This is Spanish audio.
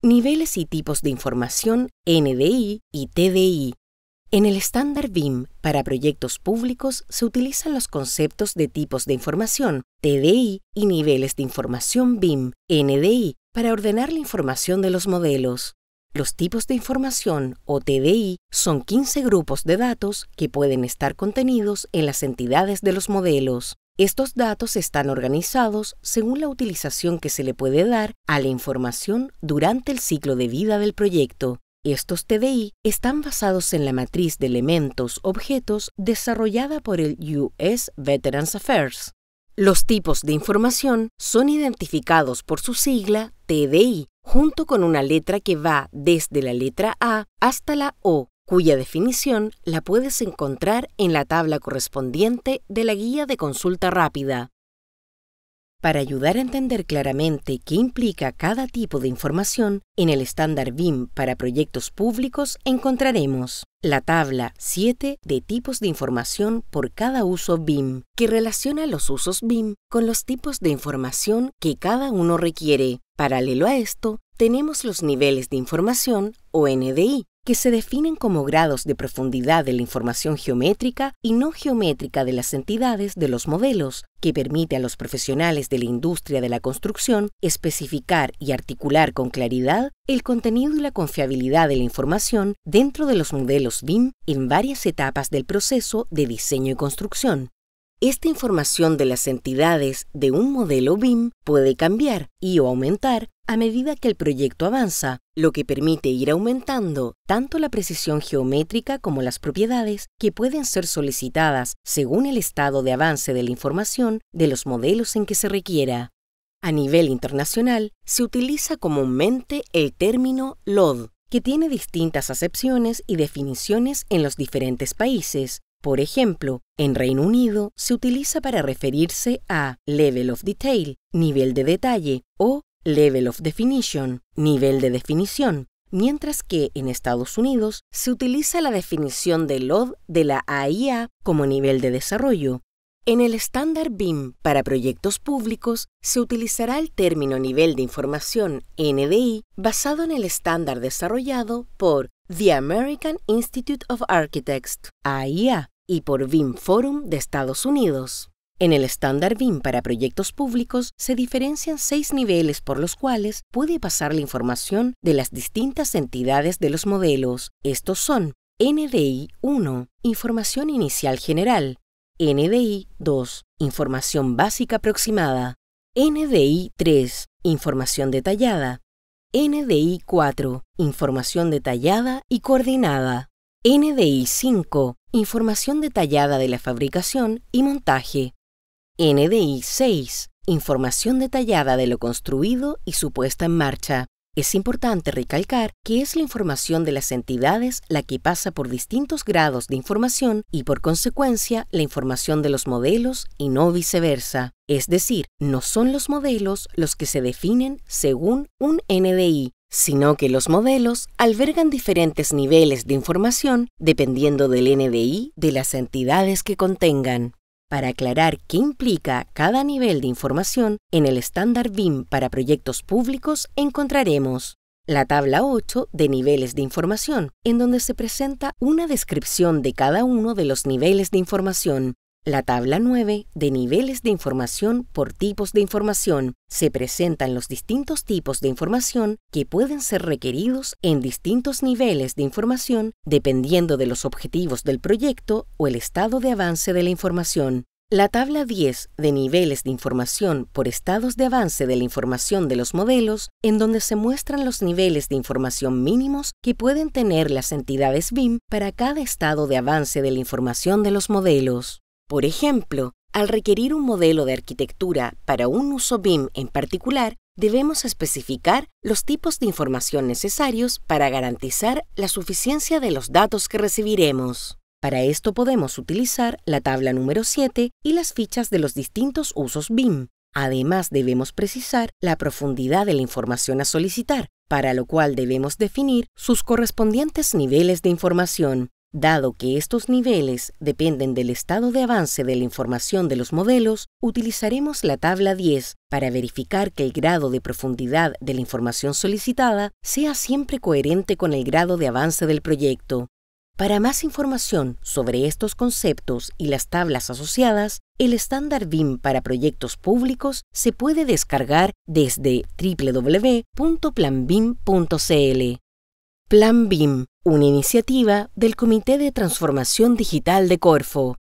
Niveles y tipos de información NDI y TDI. En el estándar BIM para proyectos públicos se utilizan los conceptos de tipos de información TDI y niveles de información BIM NDI para ordenar la información de los modelos. Los tipos de información o TDI son 15 grupos de datos que pueden estar contenidos en las entidades de los modelos. Estos datos están organizados según la utilización que se le puede dar a la información durante el ciclo de vida del proyecto. Estos TDI están basados en la matriz de elementos-objetos desarrollada por el US Veterans Affairs. Los tipos de información son identificados por su sigla TDI, junto con una letra que va desde la letra A hasta la O cuya definición la puedes encontrar en la tabla correspondiente de la guía de consulta rápida. Para ayudar a entender claramente qué implica cada tipo de información, en el estándar BIM para proyectos públicos encontraremos la tabla 7 de tipos de información por cada uso BIM, que relaciona los usos BIM con los tipos de información que cada uno requiere. Paralelo a esto, tenemos los niveles de información o NDI, que se definen como grados de profundidad de la información geométrica y no geométrica de las entidades de los modelos, que permite a los profesionales de la industria de la construcción especificar y articular con claridad el contenido y la confiabilidad de la información dentro de los modelos BIM en varias etapas del proceso de diseño y construcción. Esta información de las entidades de un modelo BIM puede cambiar y o aumentar a medida que el proyecto avanza, lo que permite ir aumentando tanto la precisión geométrica como las propiedades que pueden ser solicitadas según el estado de avance de la información de los modelos en que se requiera. A nivel internacional, se utiliza comúnmente el término LOD, que tiene distintas acepciones y definiciones en los diferentes países. Por ejemplo, en Reino Unido se utiliza para referirse a level of detail, nivel de detalle, o level of definition, nivel de definición, mientras que en Estados Unidos se utiliza la definición de LOD de la AIA como nivel de desarrollo. En el estándar BIM para proyectos públicos se utilizará el término nivel de información NDI basado en el estándar desarrollado por The American Institute of Architects, AIA, y por BIM Forum de Estados Unidos. En el estándar BIM para proyectos públicos se diferencian seis niveles por los cuales puede pasar la información de las distintas entidades de los modelos. Estos son NDI 1, Información Inicial General, NDI 2, Información Básica Aproximada, NDI 3, Información Detallada, NDI 4, Información Detallada y Coordinada, NDI 5, Información Detallada de la Fabricación y Montaje, NDI 6. Información detallada de lo construido y su puesta en marcha. Es importante recalcar que es la información de las entidades la que pasa por distintos grados de información y por consecuencia la información de los modelos y no viceversa. Es decir, no son los modelos los que se definen según un NDI, sino que los modelos albergan diferentes niveles de información dependiendo del NDI de las entidades que contengan para aclarar qué implica cada nivel de información, en el estándar BIM para proyectos públicos encontraremos la tabla 8 de niveles de información, en donde se presenta una descripción de cada uno de los niveles de información, la tabla 9 de niveles de información por tipos de información se presentan los distintos tipos de información que pueden ser requeridos en distintos niveles de información dependiendo de los objetivos del proyecto o el estado de avance de la información. La tabla 10 de niveles de información por estados de avance de la información de los modelos, en donde se muestran los niveles de información mínimos que pueden tener las entidades BIM para cada estado de avance de la información de los modelos. Por ejemplo, al requerir un modelo de arquitectura para un uso BIM en particular, debemos especificar los tipos de información necesarios para garantizar la suficiencia de los datos que recibiremos. Para esto podemos utilizar la tabla número 7 y las fichas de los distintos usos BIM. Además debemos precisar la profundidad de la información a solicitar, para lo cual debemos definir sus correspondientes niveles de información. Dado que estos niveles dependen del estado de avance de la información de los modelos, utilizaremos la tabla 10 para verificar que el grado de profundidad de la información solicitada sea siempre coherente con el grado de avance del proyecto. Para más información sobre estos conceptos y las tablas asociadas, el estándar BIM para proyectos públicos se puede descargar desde www.planbim.cl. Plan BIM, una iniciativa del Comité de Transformación Digital de Corfo.